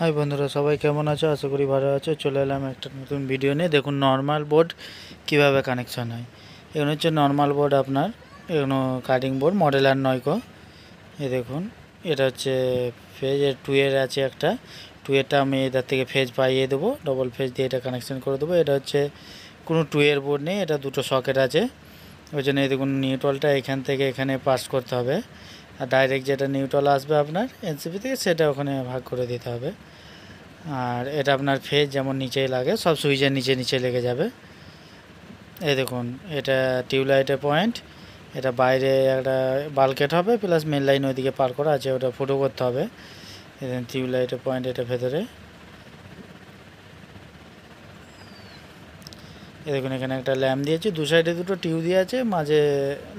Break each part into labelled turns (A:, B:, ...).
A: high বন্ধুরা সবাই কেমন আছো আশা করি ভালো আছো চলে এলাম একটা নতুন ভিডিও নিয়ে দেখুন নর্মাল বোর্ড কিভাবে কানেকশন হয় এগুলো হচ্ছে নর্মাল বোর্ড আপনার এগুলো কাটিং বোর্ড মডেল আর নয়কো এ দেখুন এটা হচ্ছে ফেজ টুয়ের আছে একটা টুয়েরটা আমি এটার থেকে ফেজ পাইয়ে দেবো ডবল ফেজ দিয়ে এটা কানেকশন করে দেবো এটা হচ্ছে কোনো টু বোর্ড নেই এটা দুটো সকেট আছে ওই জন্য এই দেখুন নিউটলটা এখান থেকে এখানে পাস করতে হবে আর ডাইরেক্ট যেটা নিউট্রাল আসবে আপনার এনসিপি থেকে সেটা ওখানে ভাগ করে দিতে হবে আর এটা আপনার ফেজ যেমন নিচেই লাগে সব সুইচের নিচে নিচে লেগে যাবে এই দেখুন এটা টিউবলাইটের পয়েন্ট এটা বাইরে একটা বালকেট হবে প্লাস মেন লাইন ওইদিকে পার করা আছে ওটা ফুটো করতে হবে টিউবলাইটের পয়েন্ট এটা ভেতরে দেখুন এখানে একটা ল্যাম্প দিয়েছি দু সাইডে দুটো টিউ দিয়ে আছে মাঝে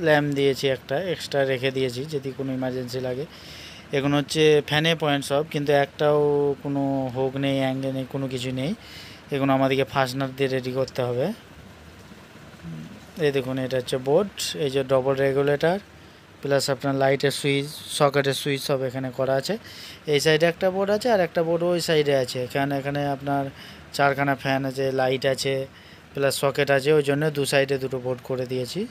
A: ল্যাম্প দিয়েছি একটা এক্সট্রা রেখে দিয়েছি যদি কোনো ইমার্জেন্সি লাগে এখন হচ্ছে ফ্যানে পয়েন্ট সব কিন্তু একটাও কোনো হোক নেই অ্যাঙ্গে নেই কোনো কিছু নেই এখন আমাদেরকে ফাস্টনার দিয়ে রেডি করতে হবে এই দেখুন এটা হচ্ছে বোর্ড এই যে ডবল রেগুলেটার প্লাস আপনার লাইটের সুইচ সকেটের সুইচ সব এখানে করা আছে এই সাইডে একটা বোর্ড আছে আর একটা বোর্ড ওই সাইডে আছে এখানে এখানে আপনার চারখানা ফ্যান আছে লাইট আছে প্লাস সকেট আছে ওই জন্য দু সাইডে দুটো বোর্ড করে দিয়েছি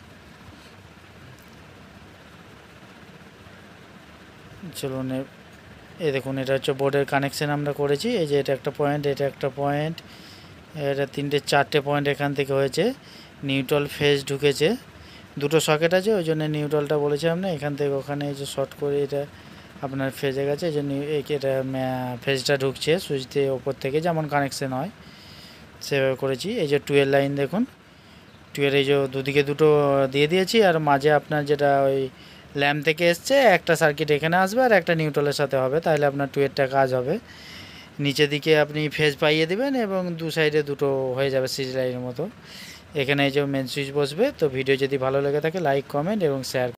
A: চলুন এ দেখুন এটা হচ্ছে বোর্ডের কানেকশান আমরা করেছি এই যে এটা একটা পয়েন্ট এটা একটা পয়েন্ট এটা তিনটে চারটে পয়েন্ট এখান থেকে হয়েছে নিউট্রাল ফেজ ঢুকেছে দুটো সকেট আছে ওই জন্য নিউট্রালটা বলেছিলাম না এখান থেকে ওখানে এই যে শর্ট করে এটা আপনার ফেজে গেছে এই জন্য এটা ফেজটা ঢুকছে সুইচ দিয়ে ওপর থেকে যেমন কানেকশান হয় সেভাবে করেছি এই যে টুয়েল লাইন দেখুন টুয়ের এই যে দুদিকে দুটো দিয়ে দিয়েছি আর মাঝে আপনার যেটা ওই ল্যাম্প থেকে এসছে একটা সার্কিট এখানে আসবে আর একটা নিউট্রালের সাথে হবে তাহলে আপনার টুয়েলটা কাজ হবে নিচে দিকে আপনি ফেজ পাইয়ে দেবেন এবং দু সাইডে দুটো হয়ে যাবে সিজ লাইনের মতো এখানে এই যে মেন সুইচ বসবে তো ভিডিও যদি ভালো লেগে থাকে লাইক কমেন্ট এবং শেয়ার